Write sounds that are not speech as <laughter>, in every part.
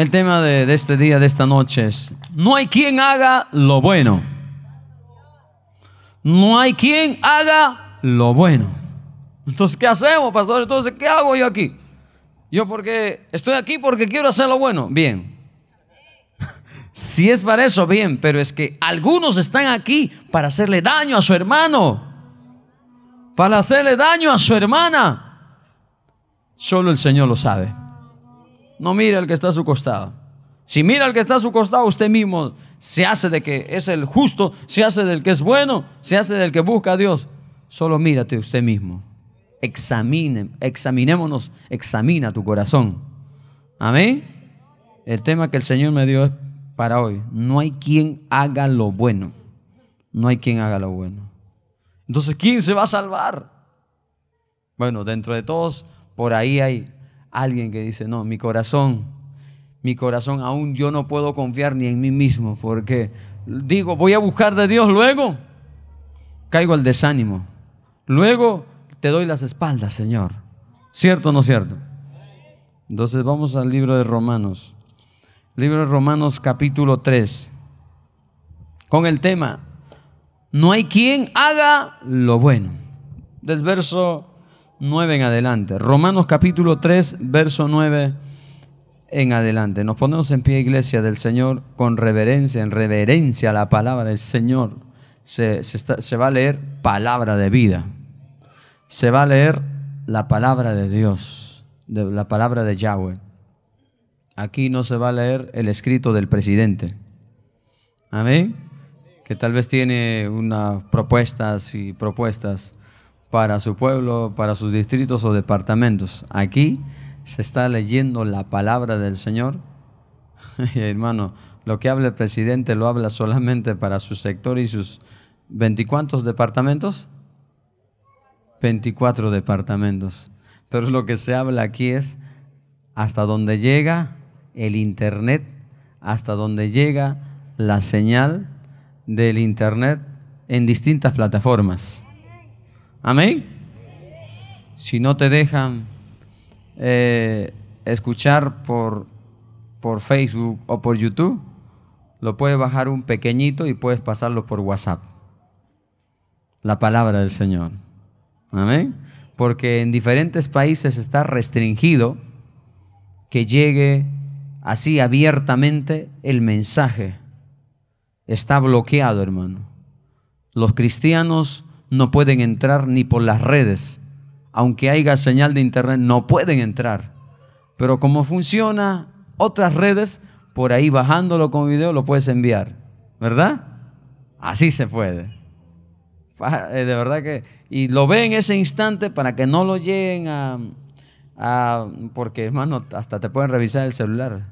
El tema de, este día, de esta noche es, no hay quien haga lo bueno. No hay quien haga lo bueno. Entonces, ¿qué hacemos, pastor? Entonces, ¿qué hago yo aquí? Yo porque estoy aquí porque quiero hacer lo bueno. Bien. <laughs> si es para eso, bien, pero es que algunos están aquí para hacerle daño a su hermano. Para hacerle daño a su hermana. Solo el Señor lo sabe no mire al que está a su costado. Si mira al que está a su costado, usted mismo se hace de que es el justo, se hace del que es bueno, se hace del que busca a Dios. Solo mírate usted mismo. Examine, examinémonos, examina tu corazón. Amén. El tema que el Señor me dio para hoy. No hay quien haga lo bueno. No hay quien haga lo bueno. Entonces, ¿quién se va a salvar? Bueno, dentro de todos, por ahí hay alguien que dice, no, mi corazón, mi corazón aún yo no puedo confiar ni en mí mismo, porque digo, voy a buscar de Dios, luego caigo al desánimo, luego te doy las espaldas, Señor. ¿Cierto o no cierto? Entonces vamos al libro de Romanos. Libro de Romanos capítulo 3. Con el tema, no hay quien haga lo bueno. Del verso 9 en adelante. Romanos capítulo 3, verso 9 en adelante. Nos ponemos en pie, iglesia del Señor, con reverencia, en reverencia a la palabra del Señor. Se, va a leer palabra de vida. Se va a leer la palabra de Dios, la palabra de Yahweh. Aquí no se va a leer el escrito del presidente. Amén. Que tal vez tiene unas propuestas y propuestas para su pueblo, para sus distritos o departamentos. Aquí se está leyendo la palabra del Señor. <laughs> hermano, lo que habla el presidente lo habla solamente para su sector y sus veinticuantos departamentos. 24 departamentos. Pero lo que se habla aquí es hasta donde llega el Internet, hasta donde llega la señal del Internet en distintas plataformas. Amén. Si no te dejan eh, escuchar por, por Facebook o por YouTube, lo puedes bajar un pequeñito y puedes pasarlo por WhatsApp. La palabra del Señor. Amén. Porque en diferentes países está restringido que llegue así abiertamente el mensaje. Está bloqueado, hermano. Los cristianos no pueden entrar ni por las redes. Aunque haya señal de internet, no pueden entrar. Pero como funciona otras redes, por ahí bajándolo con video lo puedes enviar, ¿verdad? Así se puede. Eh, de verdad que... Y lo ve en ese instante para que no lo lleguen a... porque, hermano, hasta te pueden revisar el celular.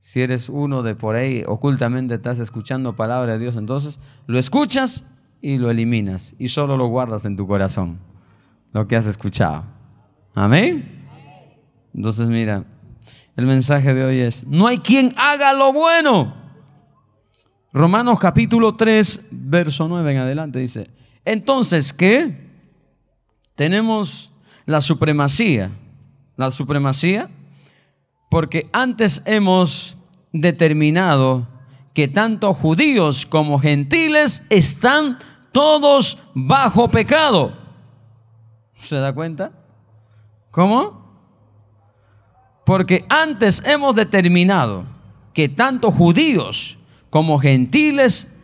Si eres uno de por ahí, ocultamente estás escuchando palabra de Dios, entonces lo escuchas y lo eliminas y solo lo guardas en tu corazón, lo que has escuchado. Amén. Entonces mira, el mensaje de hoy es, no hay quien haga lo bueno. Romanos capítulo 3, verso 9 en adelante dice, entonces, ¿qué? Tenemos la supremacía, la supremacía, porque antes hemos determinado que tanto judíos como gentiles están todos bajo pecado. ¿Se da cuenta? ¿Cómo? Porque antes hemos determinado que tanto judíos como gentiles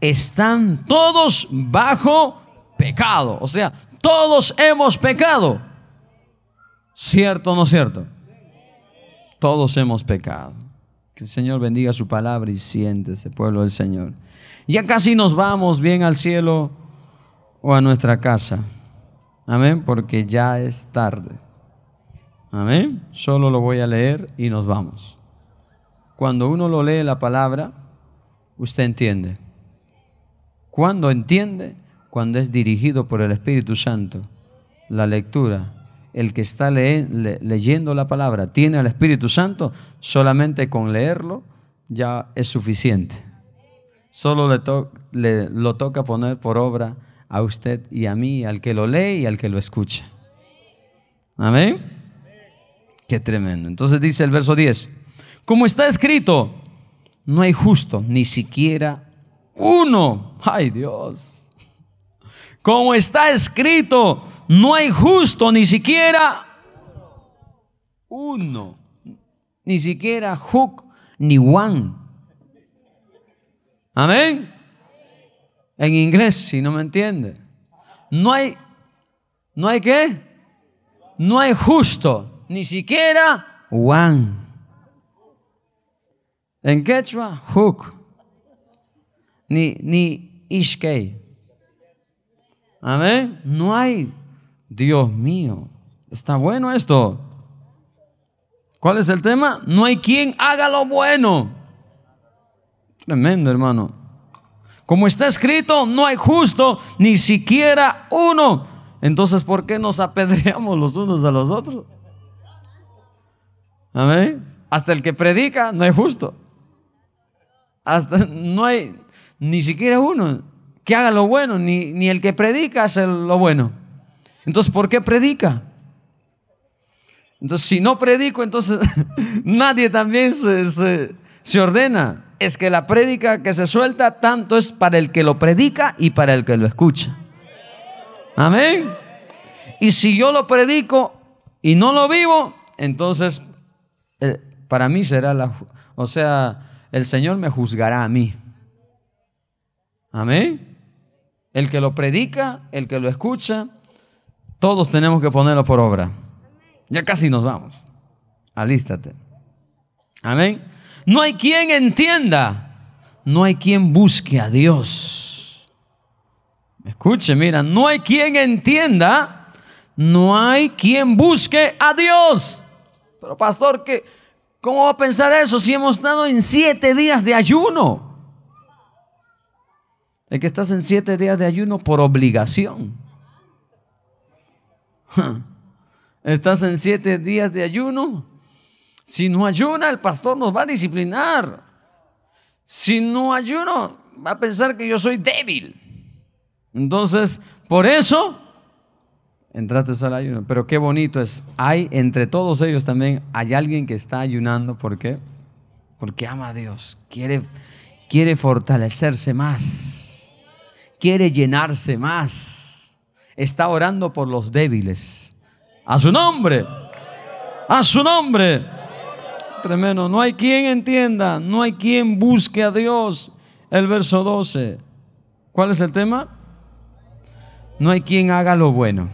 están todos bajo pecado. O sea, todos hemos pecado. ¿Cierto o no cierto? Todos hemos pecado. Que el Señor bendiga su palabra y siente ese pueblo del Señor. Ya casi nos vamos bien al cielo o a nuestra casa. Amén, porque ya es tarde. Amén. Solo lo voy a leer y nos vamos. Cuando uno lo lee la palabra, usted entiende. Cuando entiende, cuando es dirigido por el Espíritu Santo, la lectura, el que está leyendo la palabra tiene al Espíritu Santo, solamente con leerlo ya es suficiente. Solo le, to lo toca poner por obra a usted y a mí, al que lo lee y al que lo escucha. Amén. Qué tremendo. Entonces dice el verso 10, como está escrito, no hay justo, ni siquiera uno. Ay Dios. Como está escrito, no hay justo, ni siquiera uno. Ni siquiera hook ni one. Amén. En inglés, si no me entiende. No hay, no hay qué. No hay justo, ni siquiera one. En quechua, hook. Ni, ni ishkei. Amén. No hay. Dios mío. Está bueno esto. ¿Cuál es el tema? No hay quien haga lo bueno. Tremendo, hermano. Como está escrito, no hay justo ni siquiera uno. Entonces, ¿por qué nos apedreamos los unos a los otros? Amén. Hasta el que predica no hay justo. Hasta no hay ni siquiera uno que haga lo bueno, ni, ni el que predica hace lo bueno. Entonces, ¿por qué predica? Entonces, si no predico, entonces <laughs> nadie también se ordena es que la prédica que se suelta tanto es para el que lo predica y para el que lo escucha. Amén. Y si yo lo predico y no lo vivo, entonces eh, para mí será la... O sea, el Señor me juzgará a mí. Amén. El que lo predica, el que lo escucha, todos tenemos que ponerlo por obra. Ya casi nos vamos. Alístate. Amén. No hay quien entienda. No hay quien busque a Dios. Escuche, mira, no hay quien entienda. No hay quien busque a Dios. Pero pastor, ¿qué, ¿cómo va a pensar eso si hemos estado en siete días de ayuno? Es que estás en siete días de ayuno por obligación. <laughs> Estás en siete días de ayuno si no ayuna, el pastor nos va a disciplinar. Si no ayuno, va a pensar que yo soy débil. Entonces, por eso, entraste al ayuno. Pero qué bonito es. Hay entre todos ellos también, hay alguien que está ayunando. ¿Por qué? Porque ama a Dios. Quiere, quiere fortalecerse más. Quiere llenarse más. Está orando por los débiles. A su nombre. A su nombre. Tremendo. No hay quien entienda, no hay quien busque a Dios. El verso 12. ¿Cuál es el tema? No hay quien haga lo bueno.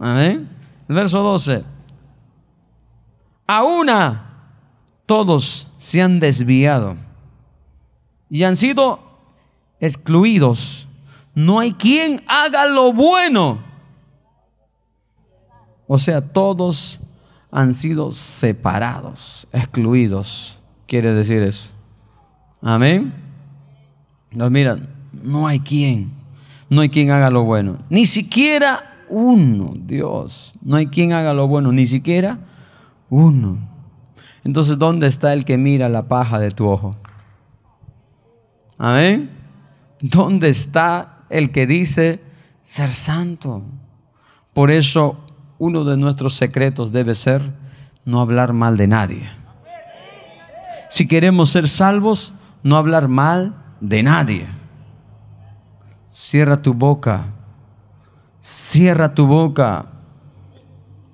El verso 12. A una todos se han desviado y han sido excluidos. No hay quien haga lo bueno. O sea, todos han sido separados, excluidos. Quiere decir eso. Amén. Nos miran, no hay quien, no hay quien haga lo bueno. Ni siquiera uno, Dios. No hay quien haga lo bueno, ni siquiera uno. Entonces, ¿dónde está el que mira la paja de tu ojo? Amén. ¿Dónde está el que dice ser santo? Por eso uno de nuestros secretos debe ser no hablar mal de nadie. Si queremos ser salvos, no hablar mal de nadie. Cierra tu boca, cierra tu boca,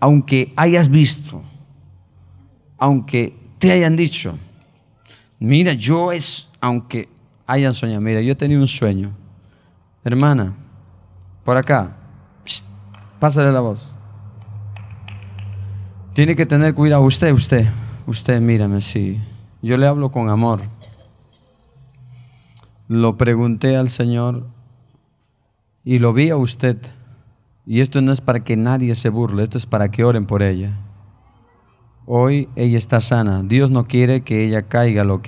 aunque hayas visto, aunque te hayan dicho, mira, yo es, aunque hayan soñado, mira, yo he tenido un sueño. Hermana, por acá, pásale la voz. Tiene que tener cuidado usted, usted, usted, mírame, sí. Yo le hablo con amor. Lo pregunté al Señor y lo vi a usted. Y esto no es para que nadie se burle, esto es para que oren por ella. Hoy ella está sana. Dios no quiere que ella caiga a lo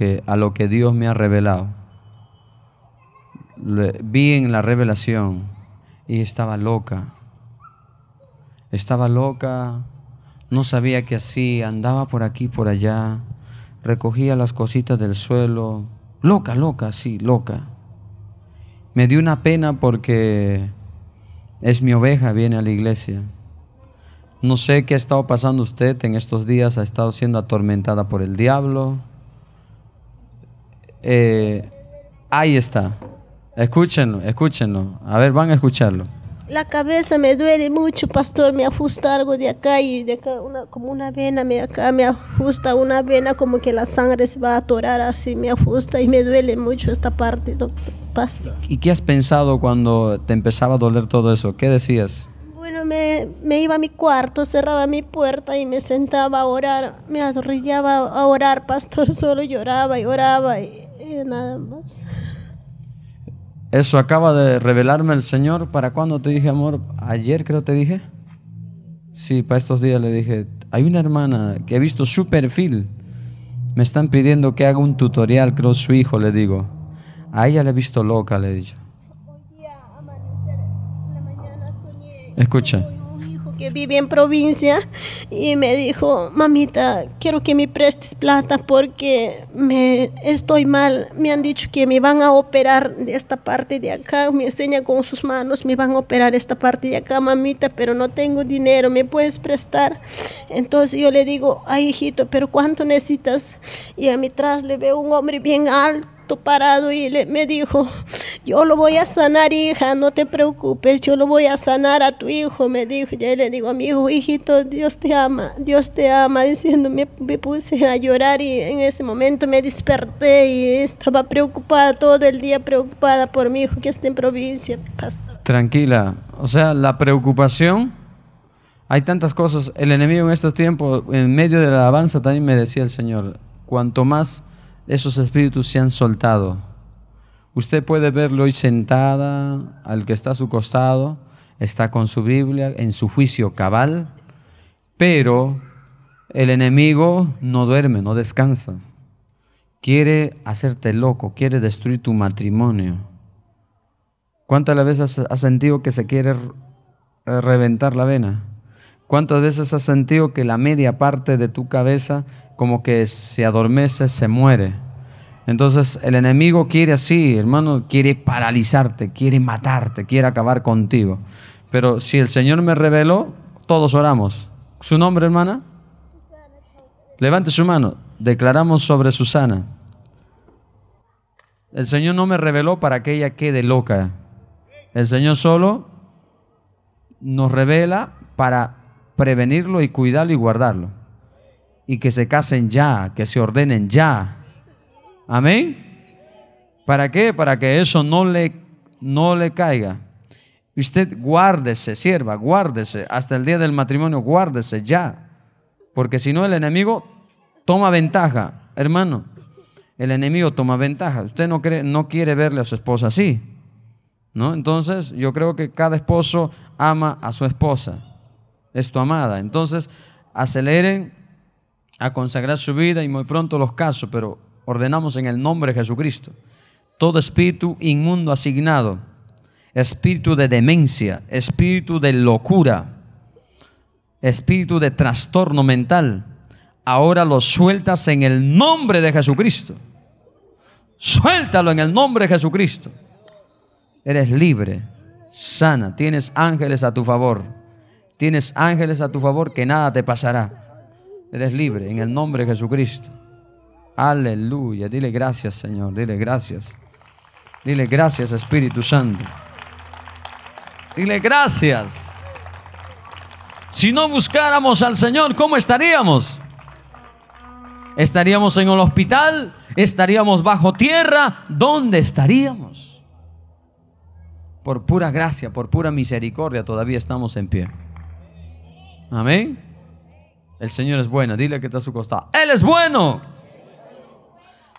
que, Dios me ha revelado. vi en la revelación y estaba loca. Estaba loca, no sabía que así andaba por aquí, por allá, recogía las cositas del suelo, loca, loca, sí, loca. Me dio una pena porque es mi oveja, viene a la iglesia. No sé qué ha estado pasando usted en estos días, ha estado siendo atormentada por el diablo. Eh, ahí está. Escúchenlo, escúchenlo. A ver, van a escucharlo. La cabeza me duele mucho, pastor. Me ajusta algo de acá y de acá, como una vena, me, acá me ajusta una vena, como que la sangre se va a atorar así, me ajusta y me duele mucho esta parte, doctor. Pastor. ¿Y qué has pensado cuando te empezaba a doler todo eso? ¿Qué decías? Bueno, me, iba a mi cuarto, cerraba mi puerta y me sentaba a orar. Me atorrillaba a orar, pastor. <laughs> Solo lloraba y oraba y nada más. Eso acaba de revelarme el Señor. ¿Para cuándo te dije, amor? Ayer creo te dije. Sí, para estos días le dije, hay una hermana que he visto su perfil. Me están pidiendo que haga un tutorial, creo su hijo, le digo. A ella le he visto loca, le he dicho. Escucha que vive en provincia y me dijo, mamita, quiero que me prestes plata porque me estoy mal. Me han dicho que me van a operar de esta parte de acá. Me enseña con sus manos, me van a operar esta parte de acá, mamita, pero no tengo dinero, ¿me puedes prestar? Entonces yo le digo, ay hijito, pero ¿cuánto necesitas? Y a mi tras le veo un hombre bien alto parado y me dijo, yo lo voy a sanar, hija, no te preocupes, yo lo voy a sanar a tu hijo, me dijo. Y le digo a mi hijo, hijito, Dios te ama, Dios te ama, diciendo, me, puse a llorar y en ese momento me desperté y estaba preocupada todo el día, preocupada por mi hijo que está en provincia, pastor. Tranquila, o sea, la preocupación hay tantas cosas. El enemigo en estos tiempos, en medio de la alabanza, también me decía el Señor, cuanto más esos espíritus se han soltado. Usted puede verlo hoy sentada, al que está a su costado, está con su Biblia, en su juicio cabal, pero el enemigo no duerme, no descansa. Quiere hacerte loco, quiere destruir tu matrimonio. ¿Cuántas veces has sentido que se quiere eh, reventar la vena? ¿Cuántas veces has sentido que la media parte de tu cabeza como que se adormece, se muere? Entonces el enemigo quiere así, hermano, quiere paralizarte, quiere matarte, quiere acabar contigo. Pero si el Señor me reveló, todos oramos. ¿Su nombre, hermana? Levante su mano. Declaramos sobre Susana. El Señor no me reveló para que ella quede loca. El Señor solo nos revela para prevenirlo y cuidarlo y guardarlo. Y que se casen ya, que se ordenen ya. Amén. ¿Para qué? Para que eso no le, no le caiga. Usted guárdese, sierva, guárdese. Hasta el día del matrimonio, guárdese ya. Porque si no, el enemigo toma ventaja, hermano. El enemigo toma ventaja. Usted no, cree, no quiere verle a su esposa así. ¿no? Entonces, yo creo que cada esposo ama a su esposa es tu amada. Entonces, aceleren a consagrar su vida y muy pronto los casos, pero ordenamos en el nombre de Jesucristo. Todo espíritu inmundo asignado, espíritu de demencia, espíritu de locura, espíritu de trastorno mental, ahora lo sueltas en el nombre de Jesucristo. Suéltalo en el nombre de Jesucristo. Eres libre, sana, tienes ángeles a tu favor. Tienes ángeles a tu favor que nada te pasará. Eres libre en el nombre de Jesucristo. Aleluya. Dile gracias, Señor. Dile gracias. Dile gracias, Espíritu Santo. Dile gracias. Si no buscáramos al Señor, ¿cómo estaríamos? ¿Estaríamos en el hospital? ¿Estaríamos bajo tierra? ¿Dónde estaríamos? Por pura gracia, por pura misericordia, todavía estamos en pie. Amén. El Señor es bueno. Dile que está a su costado. Él es bueno.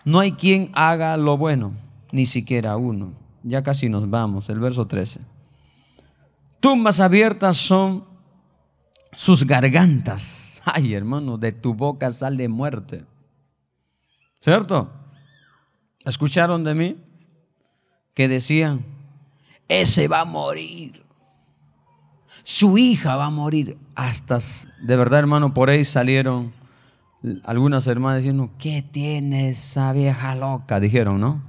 No hay quien haga lo bueno, ni siquiera uno. Ya casi nos vamos. El verso 13. Tumbas abiertas son sus gargantas. <laughs> Ay, hermano, de tu boca sale muerte. ¿Cierto? ¿Escucharon de mí? Que decían, ese va a morir su hija va a morir. Hasta, de verdad, hermano, por ahí salieron algunas hermanas diciendo, ¿qué tiene esa vieja loca? Dijeron, ¿no?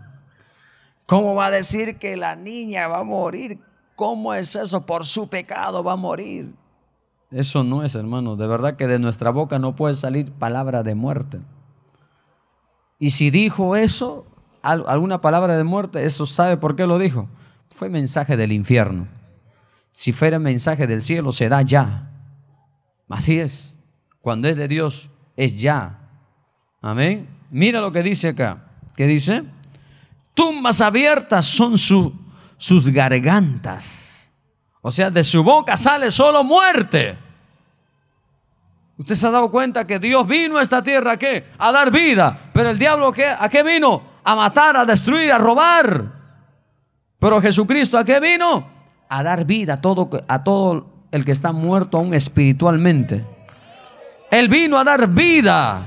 ¿Cómo va a decir que la niña va a morir? ¿Cómo es eso? Por su pecado va a morir. Eso no es, hermano. De verdad que de nuestra boca no puede salir palabra de muerte. Y si dijo eso, alguna palabra de muerte, eso sabe por qué lo dijo. Fue mensaje del infierno si fuera el mensaje del cielo, se da ya. Así es. Cuando es de Dios, es ya. Amén. Mira lo que dice acá. ¿Qué dice? Tumbas abiertas son sus gargantas. O sea, de su boca sale solo muerte. Usted se ha dado cuenta que Dios vino a esta tierra ¿qué? a dar vida. Pero el diablo a qué vino? A matar, a destruir, a robar. Pero Jesucristo a qué vino? a dar vida a todo, el que está muerto aún espiritualmente. Él vino a dar vida.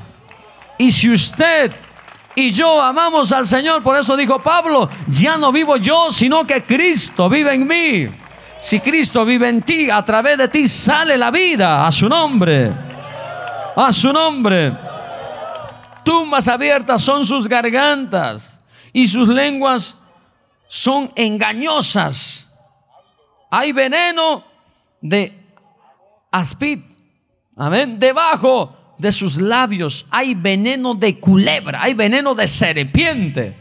Y si usted y yo amamos al Señor, por eso dijo Pablo, ya no vivo yo, sino que Cristo vive en mí. Si Cristo vive en ti, a través de ti sale la vida a su nombre. A su nombre. Tumbas abiertas son sus gargantas y sus lenguas son engañosas hay veneno de aspid. Amén. Debajo de sus labios hay veneno de culebra, hay veneno de serpiente.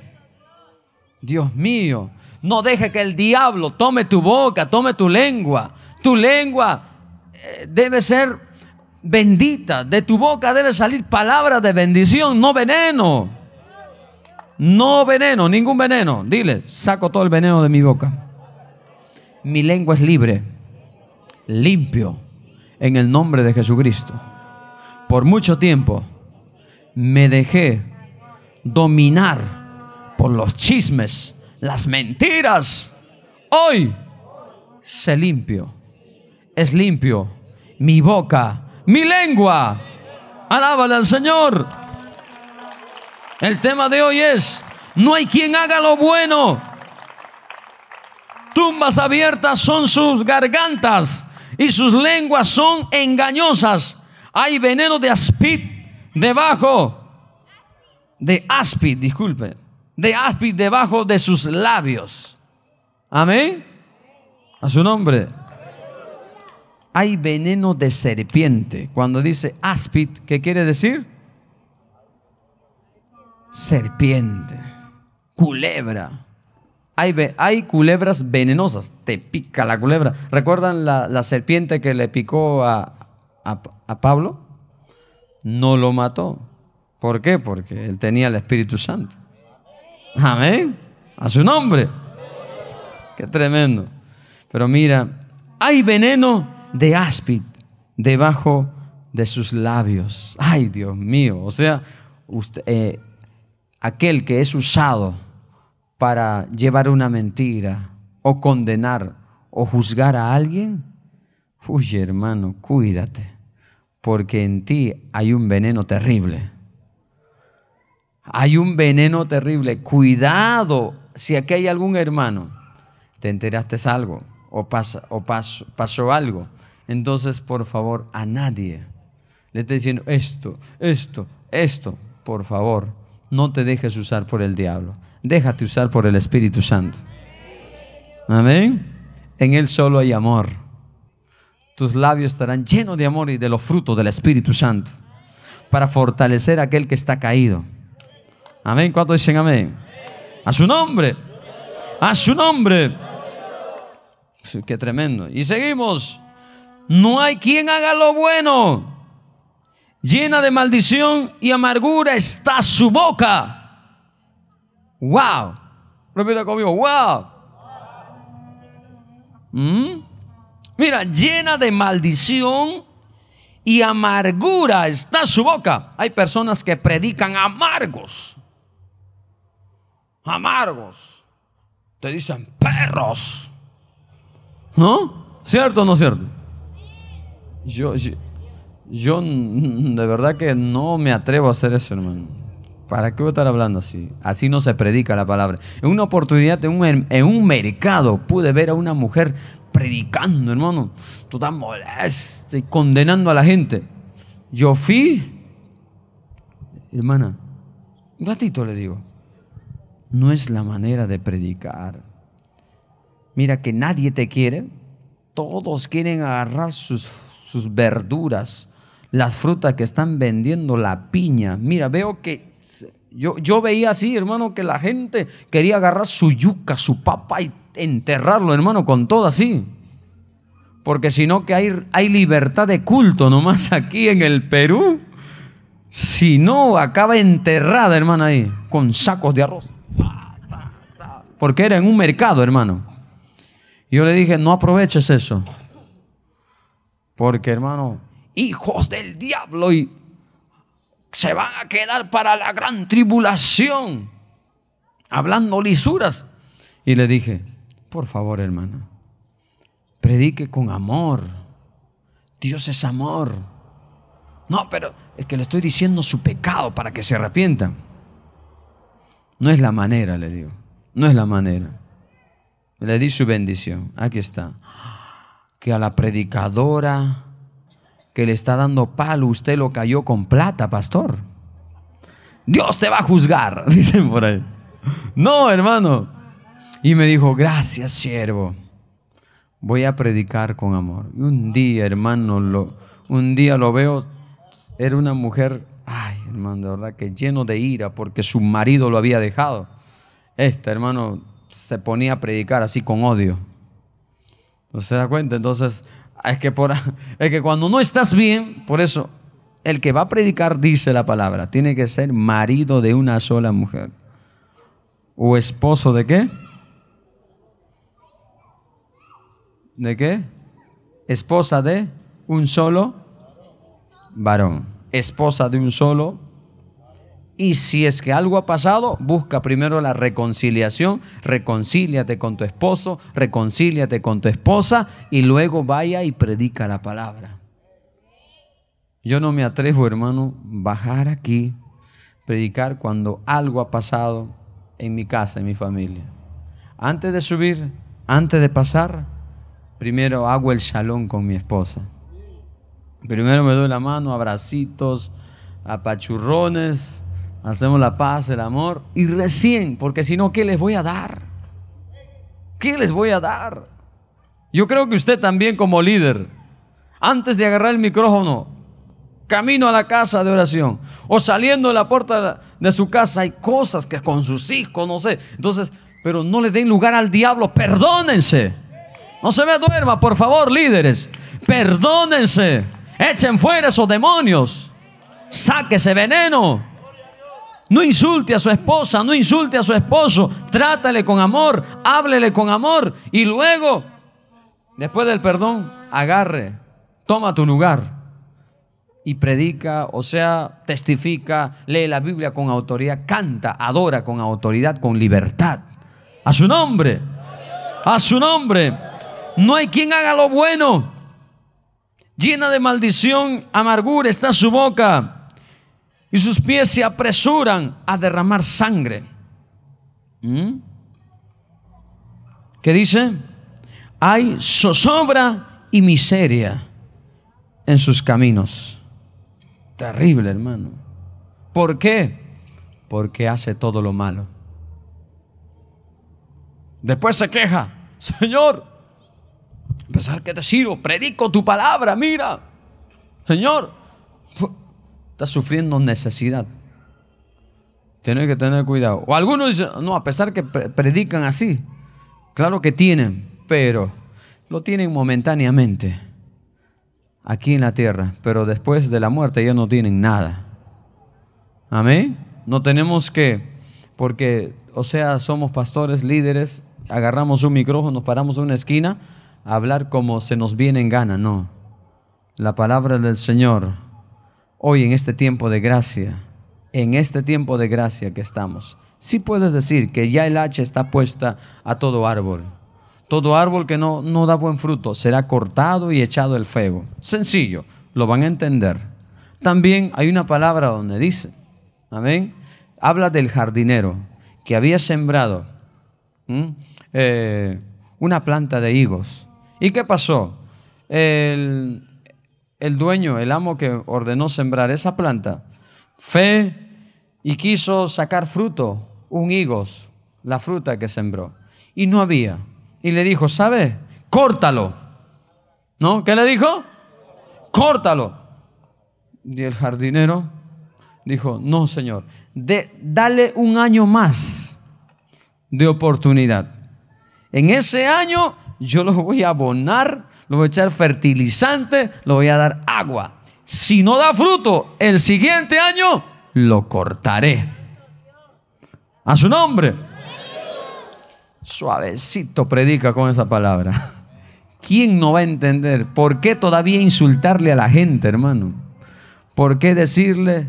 Dios mío, no deje que el diablo tome tu boca, tome tu lengua. Tu lengua eh, debe ser bendita, de tu boca debe salir palabra de bendición, no veneno. No veneno, ningún veneno. Dile, saco todo el veneno de mi boca. Mi lengua es libre, limpio, en el nombre de Jesucristo. Por mucho tiempo me dejé dominar por los chismes, las mentiras. Hoy se limpio, es limpio mi boca, mi lengua. Alábala al Señor. El tema de hoy es, no hay quien haga lo bueno Tumbas abiertas son sus gargantas y sus lenguas son engañosas. Hay veneno de aspid debajo, de aspid, disculpe, de aspid debajo de sus labios. Amén. A su nombre. Hay veneno de serpiente. Cuando dice aspid, ¿qué quiere decir? Serpiente, culebra. Hay, culebras venenosas, te pica la culebra. ¿Recuerdan la, serpiente que le picó a, Pablo? No lo mató. ¿Por qué? Porque él tenía el Espíritu Santo. Amén. A su nombre. Qué tremendo. Pero mira, hay veneno de áspid debajo de sus labios. Ay, Dios mío. O sea, usted, eh, aquel que es usado para llevar una mentira o condenar o juzgar a alguien, uy hermano, cuídate, porque en ti hay un veneno terrible. Hay un veneno terrible. Cuidado si aquí hay algún hermano, te enteraste algo o, o pasó, pasó algo. Entonces, por favor, a nadie le esté diciendo esto, esto, esto. Por favor, no te dejes usar por el diablo déjate usar por el Espíritu Santo. Amén. En Él solo hay amor. Tus labios estarán llenos de amor y de los frutos del Espíritu Santo para fortalecer a aquel que está caído. Amén. ¿Cuántos dicen amén? A su nombre. A su nombre. Qué tremendo. Y seguimos. No hay quien haga lo bueno. Llena de maldición y amargura está su boca Wow. Repita conmigo, wow. ¿Mm? Mira, llena de maldición y amargura está su boca. Hay personas que predican amargos. Amargos. Te dicen perros. ¿No? ¿Cierto o no cierto? yo, yo de verdad que no me atrevo a hacer eso, hermano. ¿Para qué voy a estar hablando así? Así no se predica la palabra. En una oportunidad, en un, en un mercado, pude ver a una mujer predicando, hermano. Tú molesta y condenando a la gente. Yo fui, hermana, un ratito le digo, no es la manera de predicar. Mira que nadie te quiere. Todos quieren agarrar sus, sus verduras, las frutas que están vendiendo, la piña. Mira, veo que yo, yo veía así, hermano, que la gente quería agarrar su yuca, su papa y enterrarlo, hermano, con todo así. Porque si no, que hay, hay libertad de culto nomás aquí en el Perú. Si no, acaba enterrada, hermano, ahí, con sacos de arroz. Porque era en un mercado, hermano. Yo le dije, no aproveches eso. Porque, hermano, hijos del diablo. Y se van a quedar para la gran tribulación, hablando lisuras. Y le dije, por favor hermano, predique con amor. Dios es amor. No, pero es que le estoy diciendo su pecado para que se arrepienta. No es la manera, le digo. No es la manera. Le di su bendición. Aquí está. Que a la predicadora que le está dando palo, usted lo cayó con plata, pastor. Dios te va a juzgar, <laughs> dicen por ahí. No, hermano. Y me dijo, gracias, siervo. Voy a predicar con amor. Y un día, hermano, lo, un día lo veo, era una mujer, ay, hermano, de verdad que lleno de ira porque su marido lo había dejado. ...este hermano, se ponía a predicar así con odio. ¿No se da cuenta? Entonces, Ah, es que, por, <laughs> que cuando no estás bien, por eso, el que va a predicar, dice la palabra, tiene que ser marido de una sola mujer. ¿O esposo de qué? ¿De qué? Esposa de un solo varón. Esposa de un solo y si es que algo ha pasado, busca primero la reconciliación, reconcíliate con tu esposo, reconcíliate con tu esposa y luego vaya y predica la palabra. Yo no me atrevo, hermano, bajar aquí, predicar cuando algo ha pasado en mi casa, en mi familia. Antes de subir, antes de pasar, primero hago el shalom con mi esposa. Primero me doy la mano, abracitos, apachurrones Hacemos la paz, el amor y recién, porque si no, ¿qué les voy a dar? ¿Qué les voy a dar? Yo creo que usted también como líder, antes de agarrar el micrófono, camino a la casa de oración o saliendo de la puerta de su casa, hay cosas que con sus hijos, no sé. Entonces, pero no le den lugar al diablo, perdónense. No se me duerma, por favor, líderes. Perdónense. Echen fuera esos demonios. Sáquese veneno. No insulte a su esposa, no insulte a su esposo. Trátale con amor, háblele con amor. Y luego, después del perdón, agarre, toma tu lugar y predica, o sea, testifica, lee la Biblia con autoridad, canta, adora con autoridad, con libertad. A su nombre, a su nombre. No hay quien haga lo bueno. Llena de maldición, amargura está su boca y sus pies se apresuran a derramar sangre. ¿Mm? ¿Qué dice? Hay zozobra y miseria en sus caminos. Terrible, hermano. ¿Por qué? Porque hace todo lo malo. Después se queja, Señor, a pesar que te sirvo, predico tu palabra, mira, Señor, sufriendo necesidad. tiene que tener cuidado. O algunos dicen, no, a pesar que predican así, claro que tienen, pero lo tienen momentáneamente aquí en la tierra, pero después de la muerte ya no tienen nada. Amén. No tenemos que, porque, o sea, somos pastores, líderes, agarramos un micrófono, nos paramos en una esquina, a hablar como se nos viene en gana, no. La palabra del Señor hoy en este tiempo de gracia, en este tiempo de gracia que estamos, sí puedes decir que ya el hacha está puesta a todo árbol. Todo árbol que no, no da buen fruto será cortado y echado el fuego. Sencillo, lo van a entender. También hay una palabra donde dice, amén, habla del jardinero que había sembrado eh, una planta de higos. ¿Y qué pasó? El, el dueño, el amo que ordenó sembrar esa planta, fe y quiso sacar fruto, un higos, la fruta que sembró. Y no había. Y le dijo, ¿sabe? Córtalo. ¿No? ¿Qué le dijo? Córtalo. Y el jardinero dijo, no, señor, dale un año más de oportunidad. En ese año yo lo voy a abonar lo voy a echar fertilizante, lo voy a dar agua. Si no da fruto, el siguiente año lo cortaré. A su nombre. Suavecito predica con esa palabra. ¿Quién no va a entender? ¿Por qué todavía insultarle a la gente, hermano? ¿Por qué decirle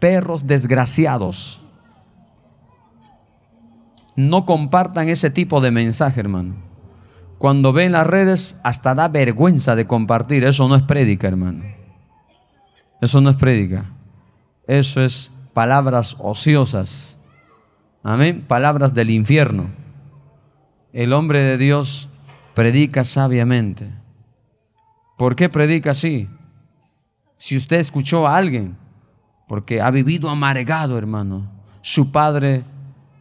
perros desgraciados? No compartan ese tipo de mensaje, hermano cuando ve en las redes hasta da vergüenza de compartir. Eso no es prédica, hermano. Eso no es prédica. Eso es palabras ociosas. Amén. Palabras del infierno. El hombre de Dios predica sabiamente. ¿Por qué predica así? Si usted escuchó a alguien, porque ha vivido amargado, hermano. Su padre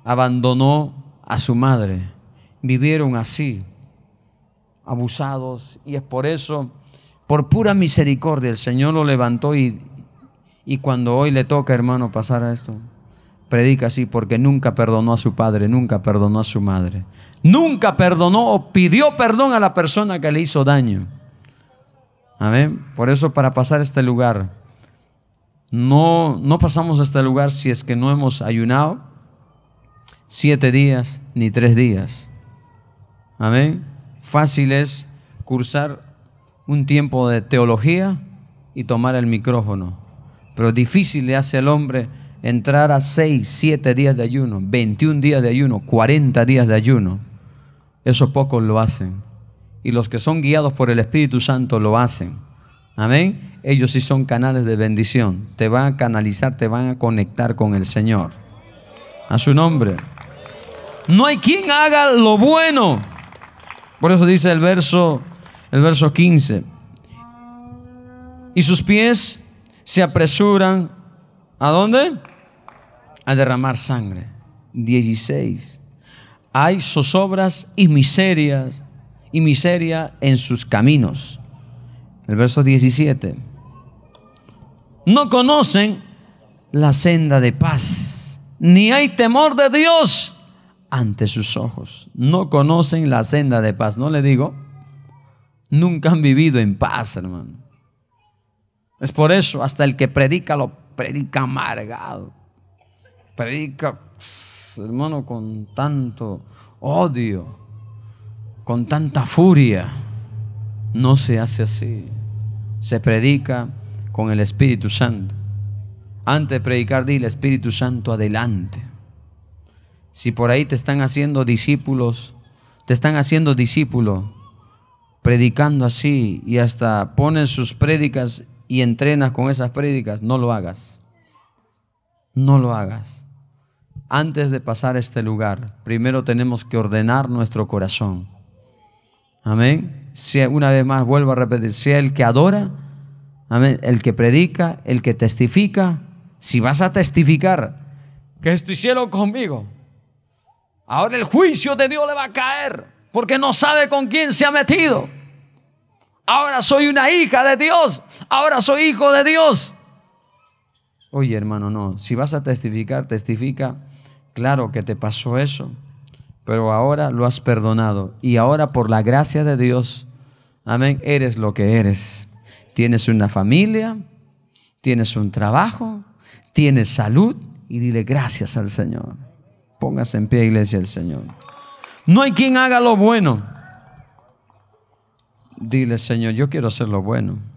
abandonó a su madre. Vivieron así abusados y es por eso, por pura misericordia, el Señor lo levantó y, cuando hoy le toca, hermano, pasar a esto, predica así porque nunca perdonó a su padre, nunca perdonó a su madre, nunca perdonó o pidió perdón a la persona que le hizo daño. Amén. Por eso para pasar este lugar, no, no pasamos a este lugar si es que no hemos ayunado siete días ni tres días. Amén fácil es cursar un tiempo de teología y tomar el micrófono. Pero difícil le hace al hombre entrar a 6, 7 días de ayuno, 21 días de ayuno, 40 días de ayuno. Esos pocos lo hacen. Y los que son guiados por el Espíritu Santo lo hacen. Amén. Ellos sí son canales de bendición. Te van a canalizar, te van a conectar con el Señor. A su nombre. No hay quien haga lo bueno por eso dice el verso, el verso 15. Y sus pies se apresuran ¿a dónde? A derramar sangre. 16. Hay zozobras y miserias y miseria en sus caminos. El verso 17. No conocen la senda de paz, ni hay temor de Dios ante sus ojos. No conocen la senda de paz. No le digo, nunca han vivido en paz, hermano. Es por eso, hasta el que predica lo predica amargado. Predica, hermano, con tanto odio, con tanta furia. No se hace así. Se predica con el Espíritu Santo. Antes de predicar, dile Espíritu Santo adelante. Si por ahí te están haciendo discípulos, te están haciendo discípulo, predicando así y hasta ponen sus prédicas y entrenas con esas prédicas, no lo hagas. No lo hagas. Antes de pasar a este lugar, primero tenemos que ordenar nuestro corazón. Amén. Si una vez más vuelvo a repetir, sea el que adora, amén, el que predica, el que testifica, si vas a testificar que hicieron conmigo, Ahora el juicio de Dios le va a caer porque no sabe con quién se ha metido. Ahora soy una hija de Dios. Ahora soy hijo de Dios. Oye, hermano, no. Si vas a testificar, testifica. Claro que te pasó eso. Pero ahora lo has perdonado. Y ahora por la gracia de Dios, amén, eres lo que eres. Tienes una familia, tienes un trabajo, tienes salud y dile gracias al Señor. Póngase en pie, iglesia del Señor. No hay quien haga lo bueno. Dile, Señor, yo quiero hacer lo bueno.